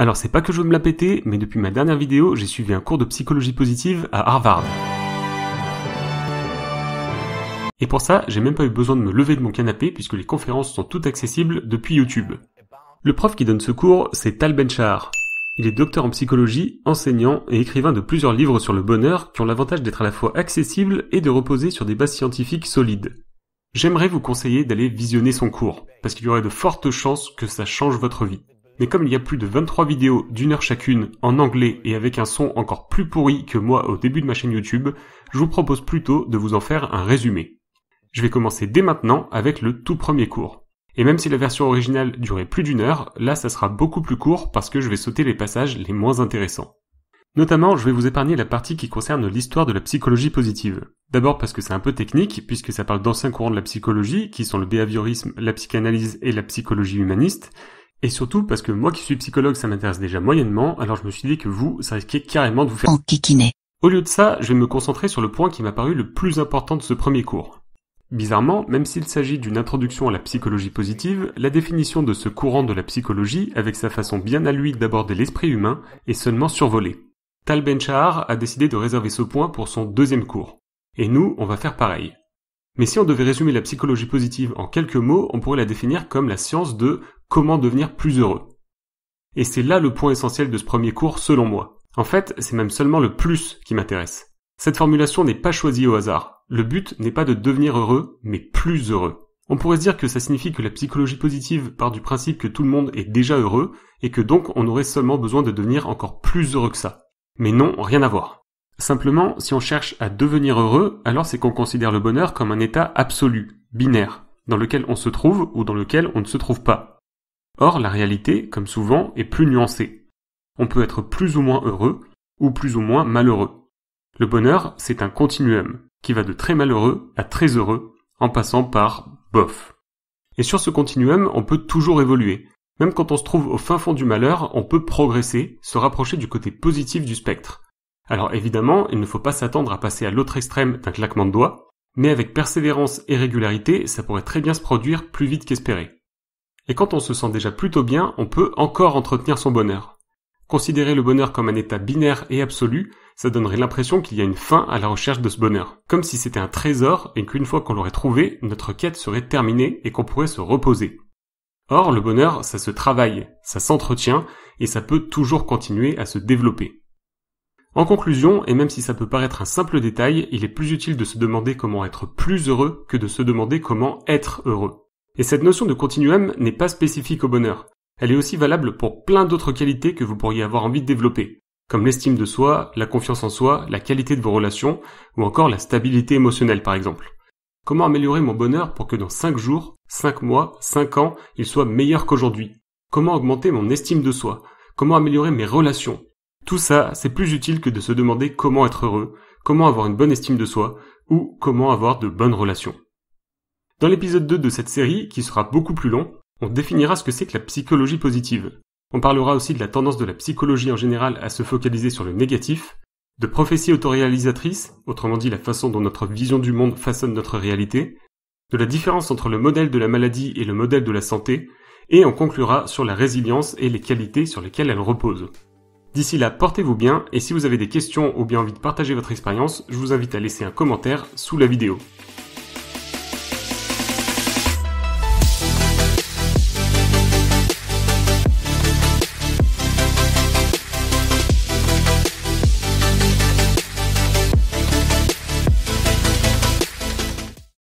Alors c'est pas que je veux me la péter, mais depuis ma dernière vidéo, j'ai suivi un cours de psychologie positive à Harvard. Et pour ça, j'ai même pas eu besoin de me lever de mon canapé puisque les conférences sont toutes accessibles depuis YouTube. Le prof qui donne ce cours, c'est Tal Benchar. Il est docteur en psychologie, enseignant et écrivain de plusieurs livres sur le bonheur qui ont l'avantage d'être à la fois accessibles et de reposer sur des bases scientifiques solides. J'aimerais vous conseiller d'aller visionner son cours, parce qu'il y aurait de fortes chances que ça change votre vie mais comme il y a plus de 23 vidéos d'une heure chacune, en anglais et avec un son encore plus pourri que moi au début de ma chaîne YouTube, je vous propose plutôt de vous en faire un résumé. Je vais commencer dès maintenant avec le tout premier cours. Et même si la version originale durait plus d'une heure, là ça sera beaucoup plus court parce que je vais sauter les passages les moins intéressants. Notamment, je vais vous épargner la partie qui concerne l'histoire de la psychologie positive. D'abord parce que c'est un peu technique, puisque ça parle d'anciens courants de la psychologie, qui sont le behaviorisme, la psychanalyse et la psychologie humaniste, et surtout parce que moi qui suis psychologue, ça m'intéresse déjà moyennement, alors je me suis dit que vous, ça risquait carrément de vous faire enquiquiner. Au lieu de ça, je vais me concentrer sur le point qui m'a paru le plus important de ce premier cours. Bizarrement, même s'il s'agit d'une introduction à la psychologie positive, la définition de ce courant de la psychologie, avec sa façon bien à lui d'aborder l'esprit humain, est seulement survolée. Tal ben a décidé de réserver ce point pour son deuxième cours. Et nous, on va faire pareil. Mais si on devait résumer la psychologie positive en quelques mots, on pourrait la définir comme la science de Comment devenir plus heureux Et c'est là le point essentiel de ce premier cours selon moi. En fait, c'est même seulement le plus qui m'intéresse. Cette formulation n'est pas choisie au hasard. Le but n'est pas de devenir heureux, mais plus heureux. On pourrait se dire que ça signifie que la psychologie positive part du principe que tout le monde est déjà heureux et que donc on aurait seulement besoin de devenir encore plus heureux que ça. Mais non, rien à voir. Simplement, si on cherche à devenir heureux, alors c'est qu'on considère le bonheur comme un état absolu, binaire, dans lequel on se trouve ou dans lequel on ne se trouve pas. Or, la réalité, comme souvent, est plus nuancée. On peut être plus ou moins heureux, ou plus ou moins malheureux. Le bonheur, c'est un continuum, qui va de très malheureux à très heureux, en passant par bof. Et sur ce continuum, on peut toujours évoluer. Même quand on se trouve au fin fond du malheur, on peut progresser, se rapprocher du côté positif du spectre. Alors évidemment, il ne faut pas s'attendre à passer à l'autre extrême d'un claquement de doigts, mais avec persévérance et régularité, ça pourrait très bien se produire plus vite qu'espéré. Et quand on se sent déjà plutôt bien, on peut encore entretenir son bonheur. Considérer le bonheur comme un état binaire et absolu, ça donnerait l'impression qu'il y a une fin à la recherche de ce bonheur, comme si c'était un trésor et qu'une fois qu'on l'aurait trouvé, notre quête serait terminée et qu'on pourrait se reposer. Or, le bonheur, ça se travaille, ça s'entretient, et ça peut toujours continuer à se développer. En conclusion, et même si ça peut paraître un simple détail, il est plus utile de se demander comment être plus heureux que de se demander comment être heureux. Et cette notion de continuum n'est pas spécifique au bonheur. Elle est aussi valable pour plein d'autres qualités que vous pourriez avoir envie de développer, comme l'estime de soi, la confiance en soi, la qualité de vos relations, ou encore la stabilité émotionnelle par exemple. Comment améliorer mon bonheur pour que dans 5 jours, 5 mois, 5 ans, il soit meilleur qu'aujourd'hui Comment augmenter mon estime de soi Comment améliorer mes relations Tout ça, c'est plus utile que de se demander comment être heureux, comment avoir une bonne estime de soi, ou comment avoir de bonnes relations. Dans l'épisode 2 de cette série, qui sera beaucoup plus long, on définira ce que c'est que la psychologie positive. On parlera aussi de la tendance de la psychologie en général à se focaliser sur le négatif, de prophéties autoréalisatrices, autrement dit la façon dont notre vision du monde façonne notre réalité, de la différence entre le modèle de la maladie et le modèle de la santé, et on conclura sur la résilience et les qualités sur lesquelles elle repose. D'ici là, portez-vous bien, et si vous avez des questions ou bien envie de partager votre expérience, je vous invite à laisser un commentaire sous la vidéo.